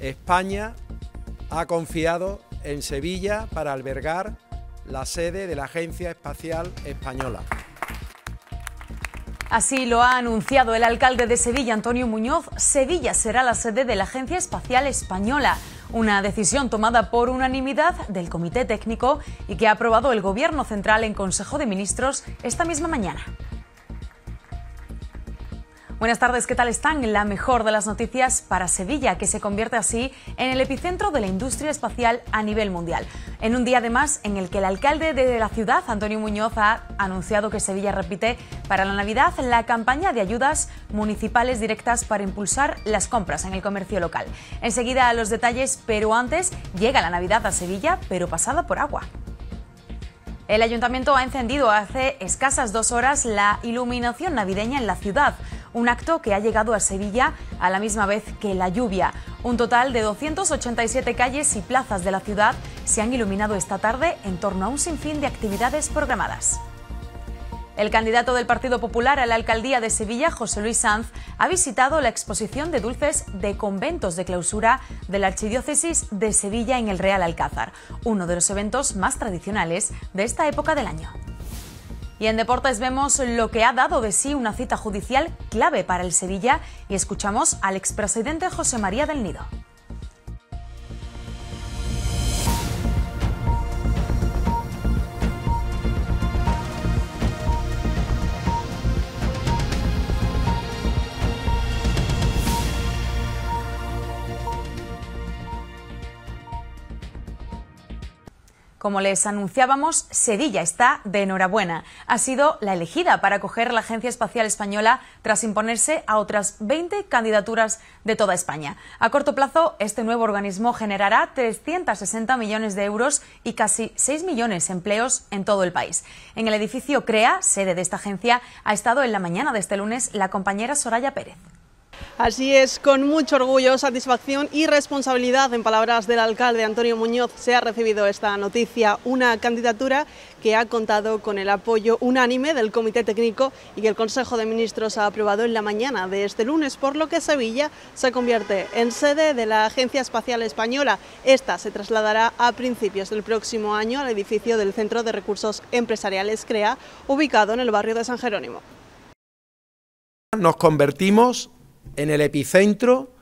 España ha confiado en Sevilla para albergar la sede de la Agencia Espacial Española. Así lo ha anunciado el alcalde de Sevilla, Antonio Muñoz. Sevilla será la sede de la Agencia Espacial Española, una decisión tomada por unanimidad del Comité Técnico y que ha aprobado el Gobierno Central en Consejo de Ministros esta misma mañana. Buenas tardes, ¿qué tal están? La mejor de las noticias para Sevilla, que se convierte así en el epicentro de la industria espacial a nivel mundial. En un día además en el que el alcalde de la ciudad, Antonio Muñoz, ha anunciado que Sevilla repite para la Navidad la campaña de ayudas municipales directas para impulsar las compras en el comercio local. Enseguida los detalles, pero antes llega la Navidad a Sevilla, pero pasada por agua. El ayuntamiento ha encendido hace escasas dos horas la iluminación navideña en la ciudad un acto que ha llegado a Sevilla a la misma vez que la lluvia. Un total de 287 calles y plazas de la ciudad se han iluminado esta tarde en torno a un sinfín de actividades programadas. El candidato del Partido Popular a la alcaldía de Sevilla, José Luis Sanz, ha visitado la exposición de dulces de conventos de clausura de la Archidiócesis de Sevilla en el Real Alcázar, uno de los eventos más tradicionales de esta época del año. Y en deportes vemos lo que ha dado de sí una cita judicial clave para el Sevilla y escuchamos al expresidente José María del Nido. Como les anunciábamos, Sevilla está de enhorabuena. Ha sido la elegida para acoger la Agencia Espacial Española tras imponerse a otras 20 candidaturas de toda España. A corto plazo, este nuevo organismo generará 360 millones de euros y casi 6 millones de empleos en todo el país. En el edificio CREA, sede de esta agencia, ha estado en la mañana de este lunes la compañera Soraya Pérez. Así es, con mucho orgullo, satisfacción y responsabilidad, en palabras del alcalde Antonio Muñoz, se ha recibido esta noticia, una candidatura que ha contado con el apoyo unánime del Comité Técnico y que el Consejo de Ministros ha aprobado en la mañana de este lunes, por lo que Sevilla se convierte en sede de la Agencia Espacial Española. Esta se trasladará a principios del próximo año al edificio del Centro de Recursos Empresariales CREA, ubicado en el barrio de San Jerónimo. Nos convertimos en el epicentro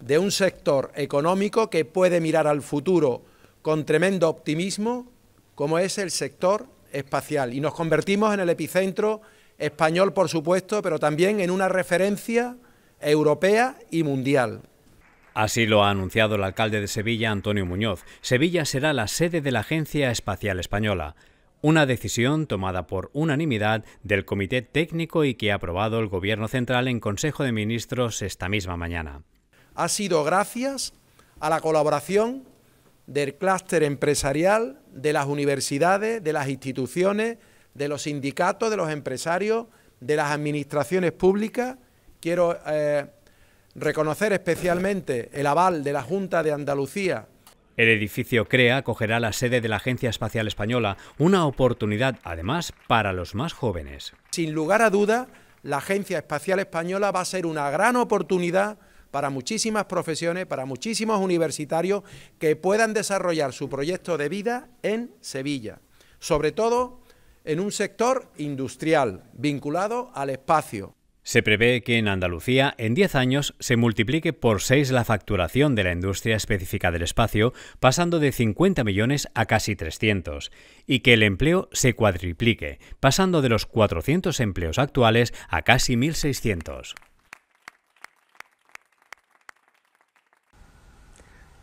de un sector económico que puede mirar al futuro con tremendo optimismo, como es el sector espacial. Y nos convertimos en el epicentro español, por supuesto, pero también en una referencia europea y mundial. Así lo ha anunciado el alcalde de Sevilla, Antonio Muñoz. Sevilla será la sede de la Agencia Espacial Española una decisión tomada por unanimidad del Comité Técnico y que ha aprobado el Gobierno Central en Consejo de Ministros esta misma mañana. Ha sido gracias a la colaboración del clúster empresarial, de las universidades, de las instituciones, de los sindicatos, de los empresarios, de las administraciones públicas. Quiero eh, reconocer especialmente el aval de la Junta de Andalucía el edificio CREA acogerá la sede de la Agencia Espacial Española, una oportunidad además para los más jóvenes. Sin lugar a duda, la Agencia Espacial Española va a ser una gran oportunidad para muchísimas profesiones, para muchísimos universitarios que puedan desarrollar su proyecto de vida en Sevilla, sobre todo en un sector industrial vinculado al espacio. Se prevé que en Andalucía en 10 años se multiplique por 6 la facturación de la industria específica del espacio, pasando de 50 millones a casi 300, y que el empleo se cuadriplique, pasando de los 400 empleos actuales a casi 1.600.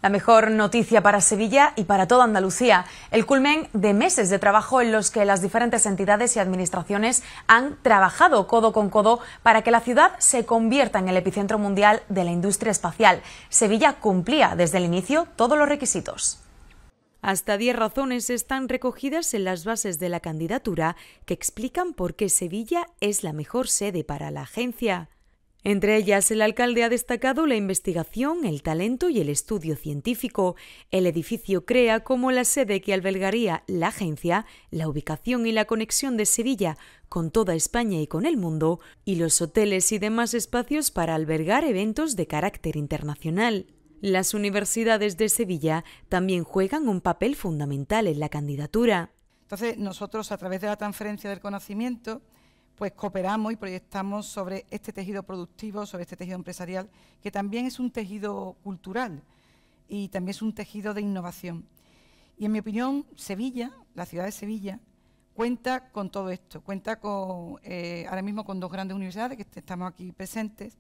La mejor noticia para Sevilla y para toda Andalucía, el culmen de meses de trabajo en los que las diferentes entidades y administraciones han trabajado codo con codo para que la ciudad se convierta en el epicentro mundial de la industria espacial. Sevilla cumplía desde el inicio todos los requisitos. Hasta 10 razones están recogidas en las bases de la candidatura que explican por qué Sevilla es la mejor sede para la agencia. Entre ellas, el alcalde ha destacado la investigación, el talento y el estudio científico. El edificio crea como la sede que albergaría la agencia, la ubicación y la conexión de Sevilla con toda España y con el mundo, y los hoteles y demás espacios para albergar eventos de carácter internacional. Las universidades de Sevilla también juegan un papel fundamental en la candidatura. Entonces, nosotros a través de la transferencia del conocimiento pues cooperamos y proyectamos sobre este tejido productivo, sobre este tejido empresarial, que también es un tejido cultural y también es un tejido de innovación. Y en mi opinión, Sevilla, la ciudad de Sevilla, cuenta con todo esto, cuenta con eh, ahora mismo con dos grandes universidades que estamos aquí presentes,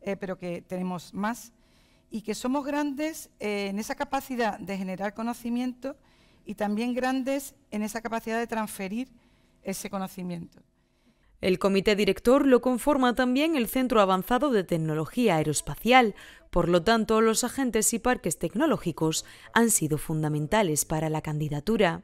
eh, pero que tenemos más, y que somos grandes eh, en esa capacidad de generar conocimiento y también grandes en esa capacidad de transferir ese conocimiento. El comité director lo conforma también el Centro Avanzado de Tecnología Aeroespacial, por lo tanto los agentes y parques tecnológicos han sido fundamentales para la candidatura.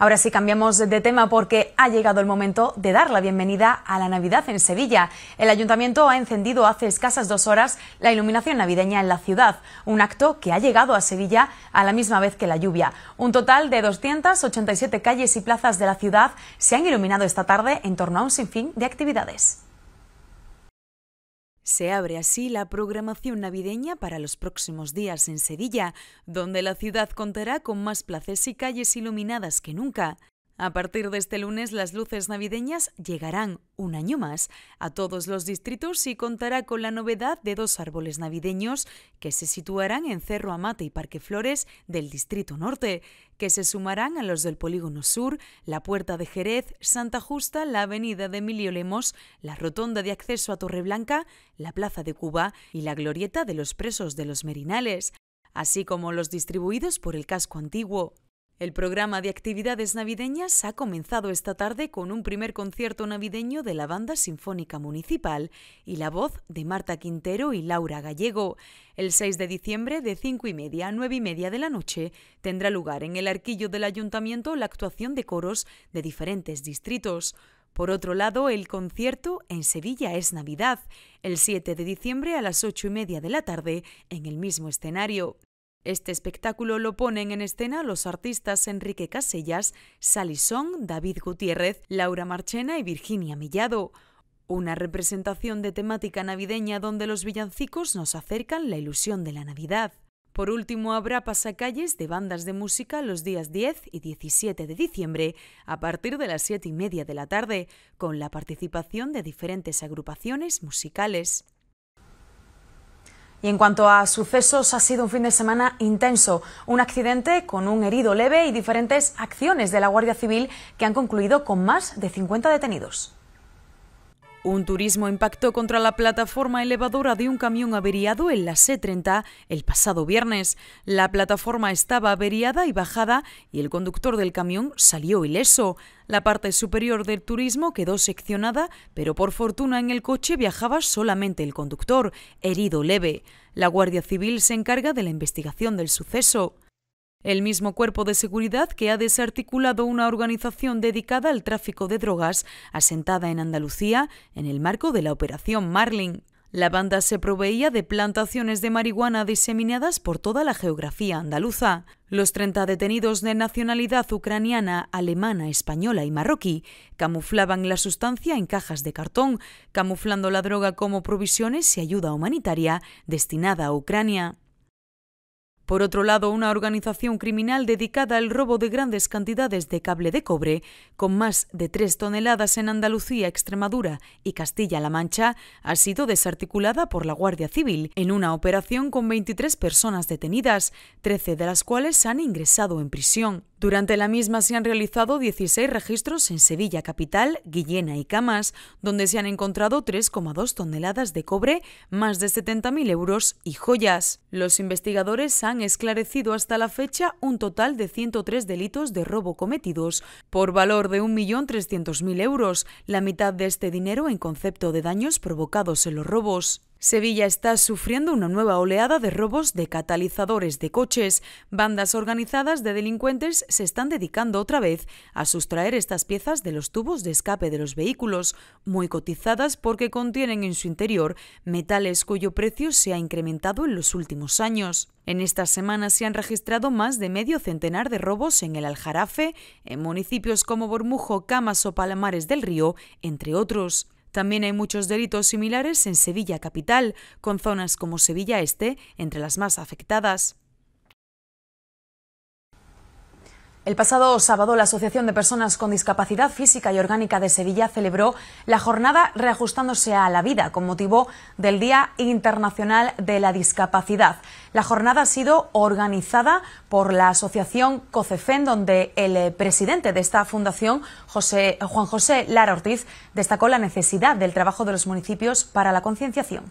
Ahora sí cambiamos de tema porque ha llegado el momento de dar la bienvenida a la Navidad en Sevilla. El ayuntamiento ha encendido hace escasas dos horas la iluminación navideña en la ciudad, un acto que ha llegado a Sevilla a la misma vez que la lluvia. Un total de 287 calles y plazas de la ciudad se han iluminado esta tarde en torno a un sinfín de actividades. Se abre así la programación navideña para los próximos días en Sevilla, donde la ciudad contará con más places y calles iluminadas que nunca. A partir de este lunes, las luces navideñas llegarán un año más a todos los distritos y contará con la novedad de dos árboles navideños que se situarán en Cerro Amate y Parque Flores del Distrito Norte, que se sumarán a los del Polígono Sur, la Puerta de Jerez, Santa Justa, la Avenida de Emilio Lemos, la Rotonda de Acceso a Torreblanca, la Plaza de Cuba y la Glorieta de los Presos de los Merinales así como los distribuidos por el casco antiguo. El programa de actividades navideñas ha comenzado esta tarde con un primer concierto navideño de la Banda Sinfónica Municipal y la voz de Marta Quintero y Laura Gallego. El 6 de diciembre, de 5 y media a 9 y media de la noche, tendrá lugar en el arquillo del Ayuntamiento la actuación de coros de diferentes distritos. Por otro lado, el concierto en Sevilla es Navidad, el 7 de diciembre a las 8 y media de la tarde, en el mismo escenario. Este espectáculo lo ponen en escena los artistas Enrique Casellas, Salisón, David Gutiérrez, Laura Marchena y Virginia Millado. Una representación de temática navideña donde los villancicos nos acercan la ilusión de la Navidad. Por último, habrá pasacalles de bandas de música los días 10 y 17 de diciembre, a partir de las 7 y media de la tarde, con la participación de diferentes agrupaciones musicales. Y en cuanto a sucesos, ha sido un fin de semana intenso. Un accidente con un herido leve y diferentes acciones de la Guardia Civil que han concluido con más de 50 detenidos. Un turismo impactó contra la plataforma elevadora de un camión averiado en la C30 el pasado viernes. La plataforma estaba averiada y bajada y el conductor del camión salió ileso. La parte superior del turismo quedó seccionada, pero por fortuna en el coche viajaba solamente el conductor, herido leve. La Guardia Civil se encarga de la investigación del suceso. El mismo cuerpo de seguridad que ha desarticulado una organización dedicada al tráfico de drogas asentada en Andalucía en el marco de la Operación Marlin. La banda se proveía de plantaciones de marihuana diseminadas por toda la geografía andaluza. Los 30 detenidos de nacionalidad ucraniana, alemana, española y marroquí camuflaban la sustancia en cajas de cartón, camuflando la droga como provisiones y ayuda humanitaria destinada a Ucrania. Por otro lado, una organización criminal dedicada al robo de grandes cantidades de cable de cobre, con más de tres toneladas en Andalucía, Extremadura y Castilla-La Mancha, ha sido desarticulada por la Guardia Civil en una operación con 23 personas detenidas, 13 de las cuales han ingresado en prisión. Durante la misma se han realizado 16 registros en Sevilla capital, Guillena y Camas, donde se han encontrado 3,2 toneladas de cobre, más de 70.000 euros y joyas. Los investigadores han esclarecido hasta la fecha un total de 103 delitos de robo cometidos por valor de 1.300.000 euros, la mitad de este dinero en concepto de daños provocados en los robos. Sevilla está sufriendo una nueva oleada de robos de catalizadores de coches. Bandas organizadas de delincuentes se están dedicando otra vez a sustraer estas piezas de los tubos de escape de los vehículos, muy cotizadas porque contienen en su interior metales cuyo precio se ha incrementado en los últimos años. En estas semanas se han registrado más de medio centenar de robos en el Aljarafe, en municipios como Bormujo, Camas o Palamares del Río, entre otros. También hay muchos delitos similares en Sevilla capital, con zonas como Sevilla Este entre las más afectadas. El pasado sábado, la Asociación de Personas con Discapacidad Física y Orgánica de Sevilla celebró la jornada Reajustándose a la Vida con motivo del Día Internacional de la Discapacidad. La jornada ha sido organizada por la Asociación COCEFEN, donde el eh, presidente de esta fundación, Juan José Lara Ortiz, destacó la necesidad del trabajo de los municipios para la concienciación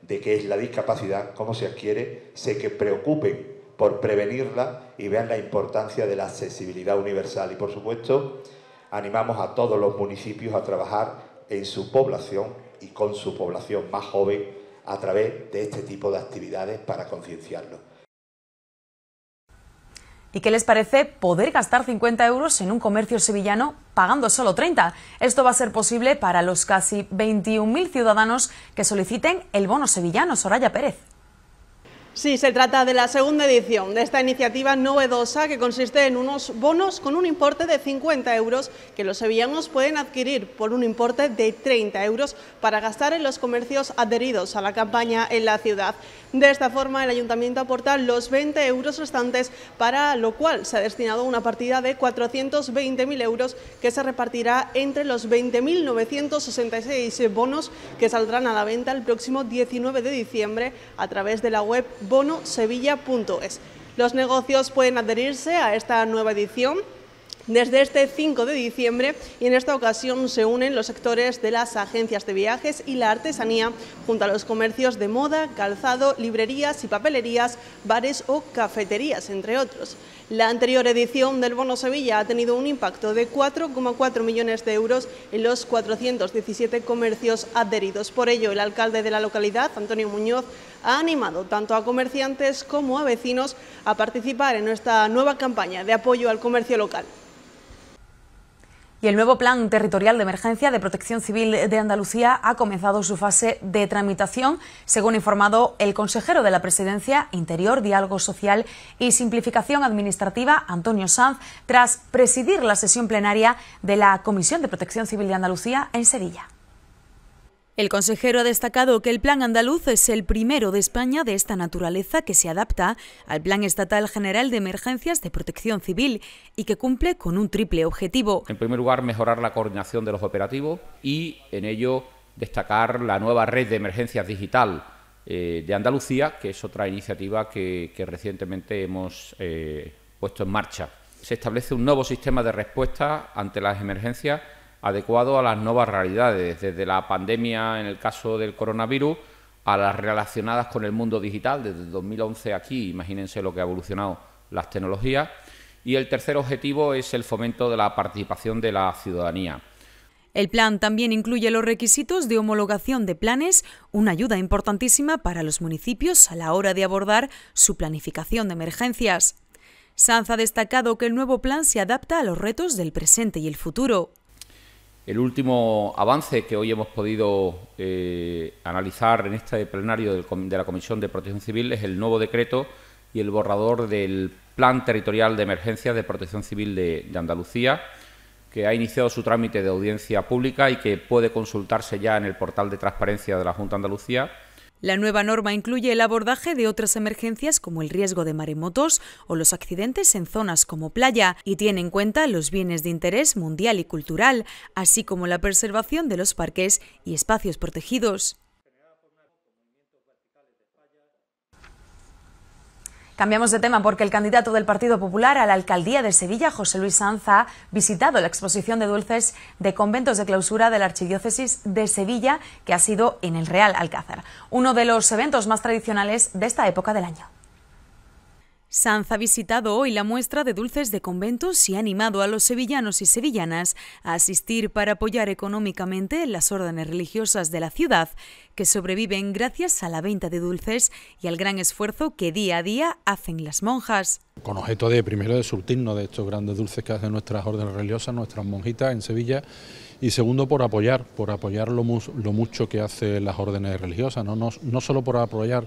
de qué es la discapacidad, cómo se adquiere, se que preocupen por prevenirla y vean la importancia de la accesibilidad universal. Y por supuesto, animamos a todos los municipios a trabajar en su población y con su población más joven a través de este tipo de actividades para concienciarlo. ¿Y qué les parece poder gastar 50 euros en un comercio sevillano pagando solo 30? Esto va a ser posible para los casi 21.000 ciudadanos que soliciten el bono sevillano, Soraya Pérez. Sí, se trata de la segunda edición de esta iniciativa novedosa que consiste en unos bonos con un importe de 50 euros que los sevillanos pueden adquirir por un importe de 30 euros para gastar en los comercios adheridos a la campaña en la ciudad. De esta forma, el ayuntamiento aporta los 20 euros restantes, para lo cual se ha destinado una partida de 420.000 euros que se repartirá entre los 20.966 bonos que saldrán a la venta el próximo 19 de diciembre a través de la web bonosevilla.es. Los negocios pueden adherirse a esta nueva edición desde este 5 de diciembre y en esta ocasión se unen los sectores de las agencias de viajes y la artesanía junto a los comercios de moda, calzado, librerías y papelerías, bares o cafeterías, entre otros. La anterior edición del Bono Sevilla ha tenido un impacto de 4,4 millones de euros en los 417 comercios adheridos. Por ello, el alcalde de la localidad, Antonio Muñoz, ha animado tanto a comerciantes como a vecinos a participar en esta nueva campaña de apoyo al comercio local. Y el nuevo Plan Territorial de Emergencia de Protección Civil de Andalucía ha comenzado su fase de tramitación, según informado el consejero de la Presidencia, Interior, Diálogo Social y Simplificación Administrativa, Antonio Sanz, tras presidir la sesión plenaria de la Comisión de Protección Civil de Andalucía en Sevilla. El consejero ha destacado que el Plan Andaluz es el primero de España de esta naturaleza que se adapta al Plan Estatal General de Emergencias de Protección Civil y que cumple con un triple objetivo. En primer lugar, mejorar la coordinación de los operativos y en ello destacar la nueva red de emergencias digital eh, de Andalucía, que es otra iniciativa que, recientemente hemos eh, puesto en marcha. Se establece un nuevo sistema de respuesta ante las emergencias adecuado a las nuevas realidades, desde la pandemia en el caso del coronavirus a las relacionadas con el mundo digital, desde 2011 aquí, imagínense lo que ha evolucionado las tecnologías. Y el tercer objetivo es el fomento de la participación de la ciudadanía. El plan también incluye los requisitos de homologación de planes, una ayuda importantísima para los municipios a la hora de abordar su planificación de emergencias. Sanz ha destacado que el nuevo plan se adapta a los retos del presente y el futuro. El último avance que hoy hemos podido eh, analizar en este plenario de la Comisión de Protección Civil es el nuevo decreto y el borrador del Plan Territorial de Emergencias de Protección Civil de, de Andalucía, que ha iniciado su trámite de audiencia pública y que puede consultarse ya en el portal de transparencia de la Junta de Andalucía la nueva norma incluye el abordaje de otras emergencias como el riesgo de maremotos o los accidentes en zonas como playa y tiene en cuenta los bienes de interés mundial y cultural, así como la preservación de los parques y espacios protegidos. Cambiamos de tema porque el candidato del Partido Popular a la alcaldía de Sevilla, José Luis Sanz, ha visitado la exposición de dulces de conventos de clausura de la Archidiócesis de Sevilla, que ha sido en el Real Alcázar, uno de los eventos más tradicionales de esta época del año. Sanz ha visitado hoy la muestra de dulces de conventos y ha animado a los sevillanos y sevillanas a asistir para apoyar económicamente las órdenes religiosas de la ciudad, que sobreviven gracias a la venta de dulces y al gran esfuerzo que día a día hacen las monjas. Con objeto de primero de surtirnos de estos grandes dulces que hacen nuestras órdenes religiosas, nuestras monjitas en Sevilla, y segundo por apoyar, por apoyar lo, mucho que hacen las órdenes religiosas, no, no solo por apoyar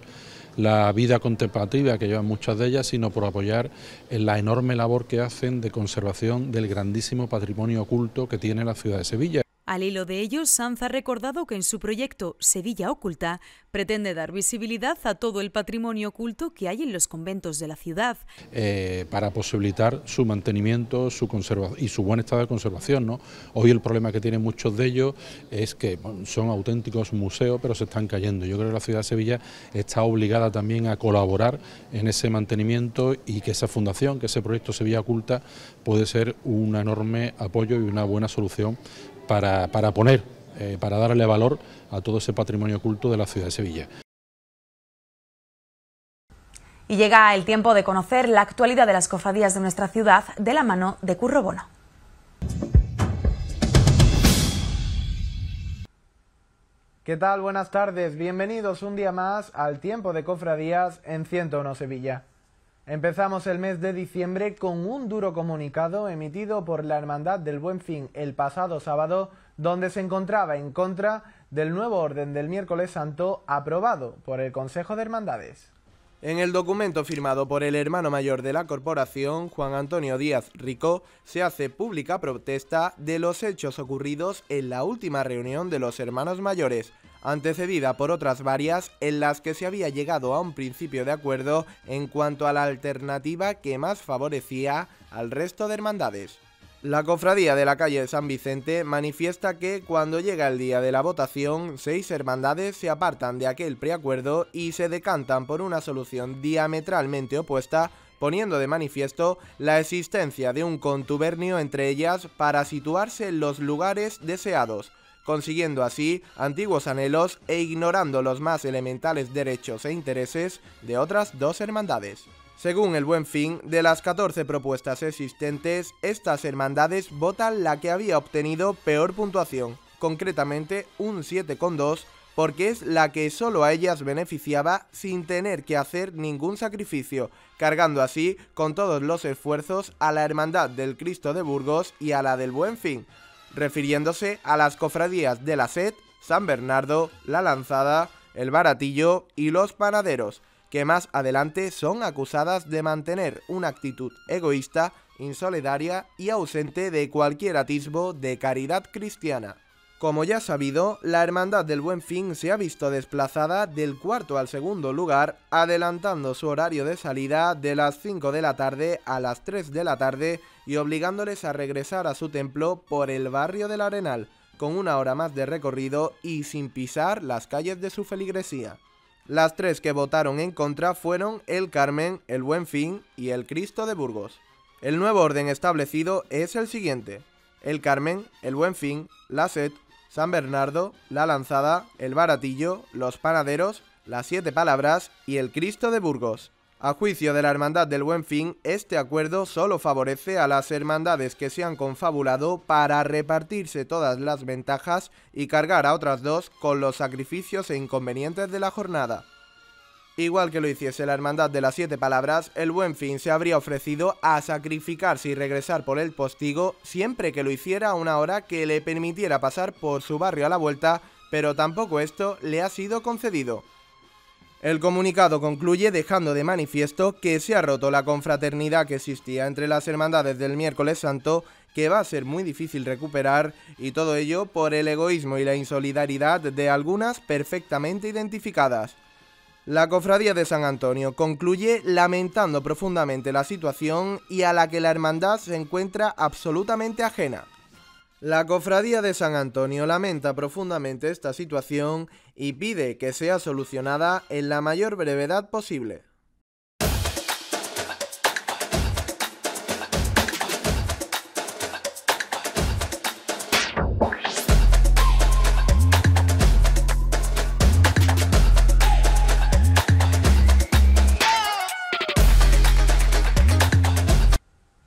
la vida contemplativa que llevan muchas de ellas, sino por apoyar en la enorme labor que hacen de conservación del grandísimo patrimonio oculto que tiene la ciudad de Sevilla. Al hilo de ello, Sanz ha recordado que en su proyecto Sevilla Oculta pretende dar visibilidad a todo el patrimonio oculto que hay en los conventos de la ciudad. Eh, para posibilitar su mantenimiento su y su buen estado de conservación. Hoy el problema que tienen muchos de ellos es que son auténticos museos, pero se están cayendo. Yo creo que la ciudad de Sevilla está obligada también a colaborar en ese mantenimiento y que esa fundación, que ese proyecto Sevilla Oculta, puede ser un enorme apoyo y una buena solución para, poner, eh, para darle valor a todo ese patrimonio oculto de la ciudad de Sevilla. Y llega el tiempo de conocer la actualidad de las cofradías de nuestra ciudad de la mano de Curro Bono. ¿Qué tal? Buenas tardes. Bienvenidos un día más al tiempo de cofradías en 101 Sevilla. Empezamos el mes de diciembre con un duro comunicado emitido por la Hermandad del Buen Fin el pasado sábado, donde se encontraba en contra del nuevo orden del miércoles santo aprobado por el Consejo de Hermandades. En el documento firmado por el hermano mayor de la corporación, Juan Antonio Díaz Rico, se hace pública protesta de los hechos ocurridos en la última reunión de los hermanos mayores, antecedida por otras varias en las que se había llegado a un principio de acuerdo en cuanto a la alternativa que más favorecía al resto de hermandades. La cofradía de la calle de San Vicente manifiesta que cuando llega el día de la votación, seis hermandades se apartan de aquel preacuerdo y se decantan por una solución diametralmente opuesta, poniendo de manifiesto la existencia de un contubernio entre ellas para situarse en los lugares deseados, consiguiendo así antiguos anhelos e ignorando los más elementales derechos e intereses de otras dos hermandades. Según el buen fin, de las 14 propuestas existentes, estas hermandades votan la que había obtenido peor puntuación, concretamente un 7,2, porque es la que solo a ellas beneficiaba sin tener que hacer ningún sacrificio, cargando así con todos los esfuerzos a la Hermandad del Cristo de Burgos y a la del Buen Fin, refiriéndose a las cofradías de la SED, San Bernardo, La Lanzada, El Baratillo y Los Panaderos, que más adelante son acusadas de mantener una actitud egoísta, insolidaria y ausente de cualquier atisbo de caridad cristiana. Como ya sabido, la Hermandad del Buen Fin se ha visto desplazada del cuarto al segundo lugar, adelantando su horario de salida de las 5 de la tarde a las 3 de la tarde y obligándoles a regresar a su templo por el barrio del Arenal, con una hora más de recorrido y sin pisar las calles de su feligresía. Las tres que votaron en contra fueron el Carmen, el Buen Fin y el Cristo de Burgos. El nuevo orden establecido es el siguiente. El Carmen, el Buen Fin, la Set, San Bernardo, La Lanzada, El Baratillo, Los Panaderos, Las Siete Palabras y el Cristo de Burgos. A juicio de la Hermandad del Buen Fin, este acuerdo solo favorece a las hermandades que se han confabulado para repartirse todas las ventajas y cargar a otras dos con los sacrificios e inconvenientes de la jornada. Igual que lo hiciese la Hermandad de las Siete Palabras, el Buen Fin se habría ofrecido a sacrificarse y regresar por el postigo siempre que lo hiciera a una hora que le permitiera pasar por su barrio a la vuelta, pero tampoco esto le ha sido concedido. El comunicado concluye dejando de manifiesto que se ha roto la confraternidad que existía entre las hermandades del miércoles santo, que va a ser muy difícil recuperar, y todo ello por el egoísmo y la insolidaridad de algunas perfectamente identificadas. La Cofradía de San Antonio concluye lamentando profundamente la situación y a la que la hermandad se encuentra absolutamente ajena. La Cofradía de San Antonio lamenta profundamente esta situación y pide que sea solucionada en la mayor brevedad posible.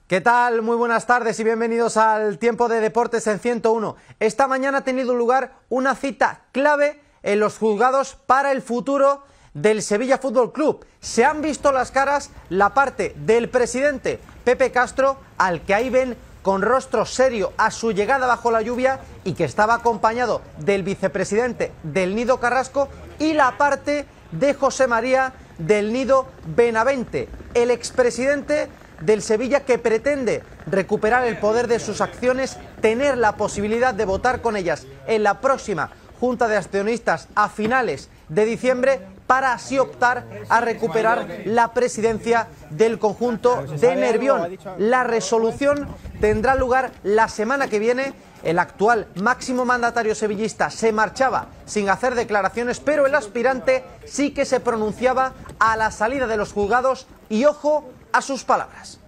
¿Qué tal? Muy buenas tardes y bienvenidos al Tiempo de Deportes en 101. Esta mañana ha tenido lugar una cita clave en los juzgados para el futuro del Sevilla Fútbol Club. Se han visto las caras la parte del presidente Pepe Castro, al que ahí ven con rostro serio a su llegada bajo la lluvia y que estaba acompañado del vicepresidente del Nido Carrasco y la parte de José María del Nido Benavente, el expresidente del Sevilla que pretende recuperar el poder de sus acciones, tener la posibilidad de votar con ellas en la próxima Junta de Accionistas a finales de diciembre para así optar a recuperar la presidencia del conjunto de Nervión. La resolución tendrá lugar la semana que viene. El actual máximo mandatario sevillista se marchaba sin hacer declaraciones, pero el aspirante sí que se pronunciaba a la salida de los juzgados y ojo a sus palabras.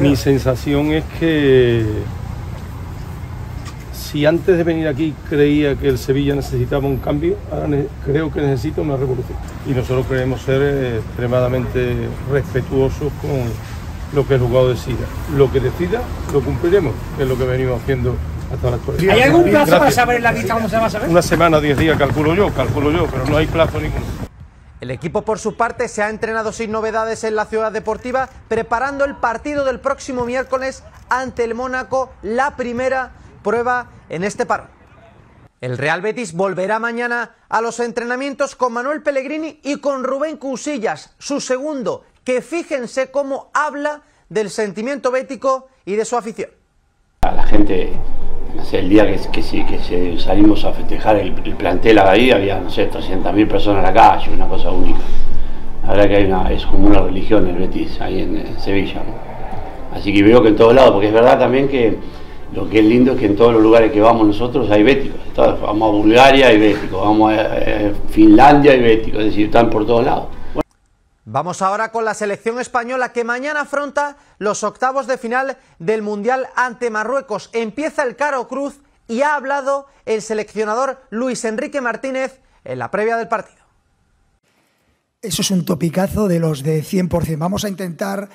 Mi sensación es que si antes de venir aquí creía que el Sevilla necesitaba un cambio, creo que necesita una revolución. Y nosotros queremos ser eh, extremadamente respetuosos con lo que el jugador decida. Lo que decida lo cumpliremos, es lo que venimos haciendo hasta la actualidad. ¿Hay algún plazo para saber la lista cómo se va a saber? Una semana, diez días, calculo yo, calculo yo, pero no hay plazo ninguno. El equipo por su parte se ha entrenado sin novedades en la ciudad deportiva, preparando el partido del próximo miércoles ante el Mónaco, la primera prueba en este paro. El Real Betis volverá mañana a los entrenamientos con Manuel Pellegrini y con Rubén Cusillas, su segundo, que fíjense cómo habla del sentimiento bético y de su afición. A la gente el día que, que, que, salimos a festejar el, plantel ahí, había, no sé, 300.000 personas en la calle, una cosa única. La verdad que hay es como una religión el Betis, ahí en, Sevilla. Así que veo que en todos lados, porque es verdad también que lo que es lindo es que en todos los lugares que vamos nosotros hay béticos. vamos a Bulgaria, hay béticos, vamos a, eh, Finlandia, hay béticos, es decir, están por todos lados. Vamos ahora con la selección española que mañana afronta los octavos de final del Mundial ante Marruecos. Empieza el Caro Cruz y ha hablado el seleccionador Luis Enrique Martínez en la previa del partido. Eso es un topicazo de los de 100%. Vamos a intentar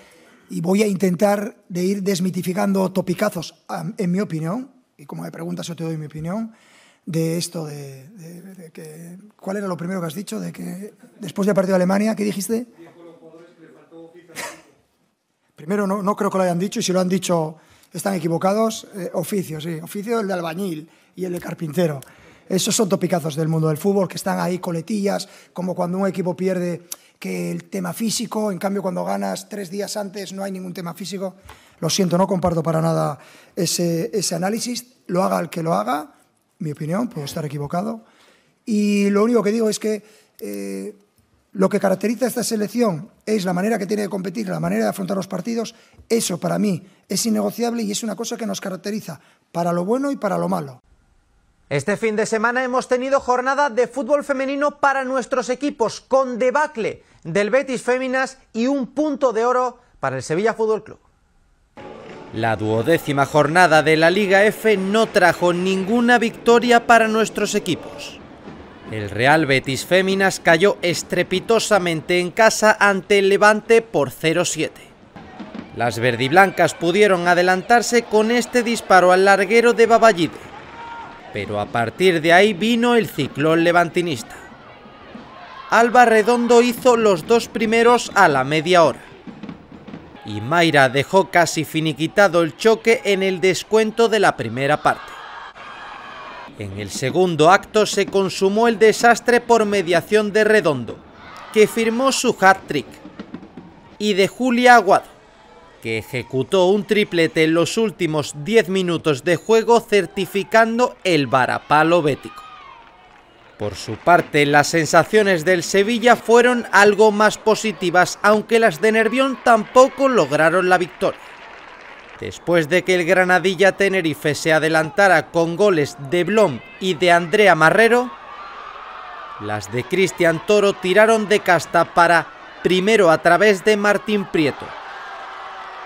y voy a intentar de ir desmitificando topicazos, en mi opinión, y como me preguntas yo te doy mi opinión, de esto, de, que, ¿cuál era lo primero que has dicho? De que después de partido de Alemania, ¿qué dijiste? Primero, no, creo que lo hayan dicho, y si lo han dicho están equivocados. oficios eh, oficio, sí, oficio el de albañil y el de carpintero. Esos son topicazos del mundo del fútbol, que están ahí coletillas, como cuando un equipo pierde que el tema físico, en cambio cuando ganas tres días antes no hay ningún tema físico. Lo siento, no comparto para nada ese, ese análisis, lo haga el que lo haga, mi opinión, puedo estar equivocado. Y lo único que digo es que eh, lo que caracteriza a esta selección es la manera que tiene de competir, la manera de afrontar los partidos. Eso para mí es innegociable y es una cosa que nos caracteriza para lo bueno y para lo malo. Este fin de semana hemos tenido jornada de fútbol femenino para nuestros equipos, con debacle del Betis Féminas y un punto de oro para el Sevilla Fútbol Club. La duodécima jornada de la Liga F no trajo ninguna victoria para nuestros equipos. El Real Betis Féminas cayó estrepitosamente en casa ante el Levante por 0-7. Las verdiblancas pudieron adelantarse con este disparo al larguero de Baballide, pero a partir de ahí vino el ciclón levantinista. Alba Redondo hizo los dos primeros a la media hora y Mayra dejó casi finiquitado el choque en el descuento de la primera parte. En el segundo acto se consumó el desastre por mediación de Redondo, que firmó su hat-trick, y de Julia Aguado, que ejecutó un triplete en los últimos 10 minutos de juego certificando el varapalo bético. Por su parte, las sensaciones del Sevilla fueron algo más positivas, aunque las de Nervión tampoco lograron la victoria. Después de que el Granadilla Tenerife se adelantara con goles de Blom y de Andrea Marrero, las de Cristian Toro tiraron de casta para primero a través de Martín Prieto,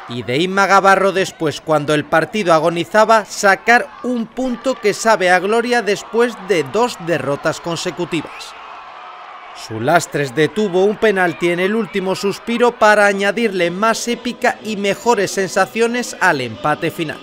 y de Inma Gavarro después cuando el partido agonizaba sacar un punto que sabe a gloria después de dos derrotas consecutivas. Su lastres detuvo un penalti en el último suspiro para añadirle más épica y mejores sensaciones al empate final.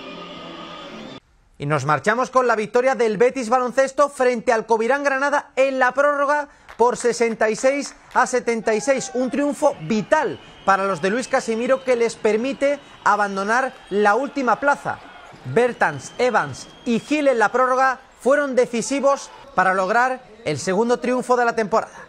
Y nos marchamos con la victoria del Betis Baloncesto frente al Covirán Granada en la prórroga por 66 a 76. Un triunfo vital para los de Luis Casimiro que les permite abandonar la última plaza. Bertans, Evans y Gil en la prórroga fueron decisivos para lograr el segundo triunfo de la temporada.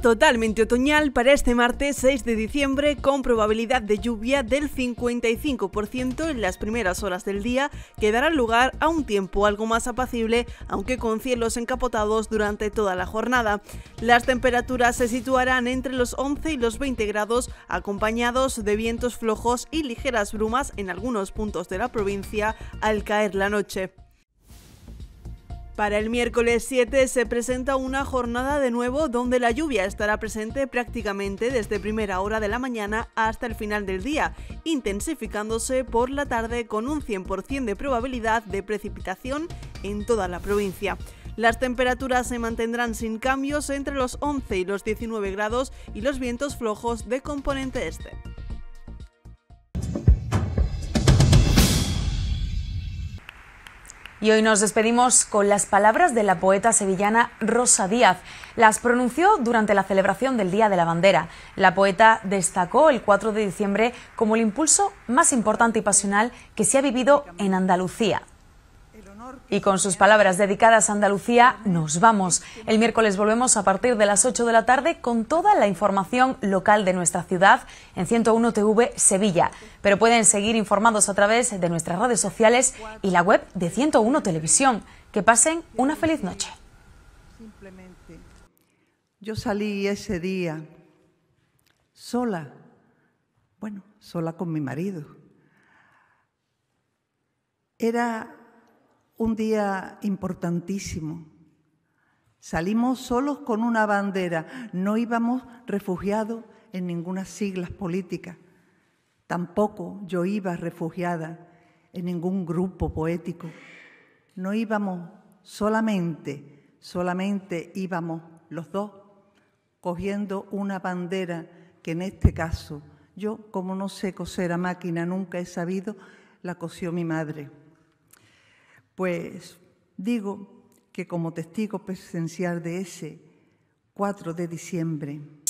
totalmente otoñal para este martes 6 de diciembre con probabilidad de lluvia del 55% en las primeras horas del día que dará lugar a un tiempo algo más apacible aunque con cielos encapotados durante toda la jornada. Las temperaturas se situarán entre los 11 y los 20 grados acompañados de vientos flojos y ligeras brumas en algunos puntos de la provincia al caer la noche. Para el miércoles 7 se presenta una jornada de nuevo donde la lluvia estará presente prácticamente desde primera hora de la mañana hasta el final del día, intensificándose por la tarde con un 100% de probabilidad de precipitación en toda la provincia. Las temperaturas se mantendrán sin cambios entre los 11 y los 19 grados y los vientos flojos de componente este. Y hoy nos despedimos con las palabras de la poeta sevillana Rosa Díaz. Las pronunció durante la celebración del Día de la Bandera. La poeta destacó el 4 de diciembre como el impulso más importante y pasional que se ha vivido en Andalucía. Y con sus palabras dedicadas a Andalucía, nos vamos. El miércoles volvemos a partir de las 8 de la tarde con toda la información local de nuestra ciudad en 101 TV Sevilla. Pero pueden seguir informados a través de nuestras redes sociales y la web de 101 Televisión. Que pasen una feliz noche. yo salí ese día sola, bueno, sola con mi marido. Era un día importantísimo. Salimos solos con una bandera, no íbamos refugiados en ninguna sigla política, Tampoco yo iba refugiada en ningún grupo poético. No íbamos solamente, solamente íbamos los dos cogiendo una bandera que en este caso yo, como no sé coser a máquina, nunca he sabido, la cosió mi madre. Pues digo que como testigo presencial de ese 4 de diciembre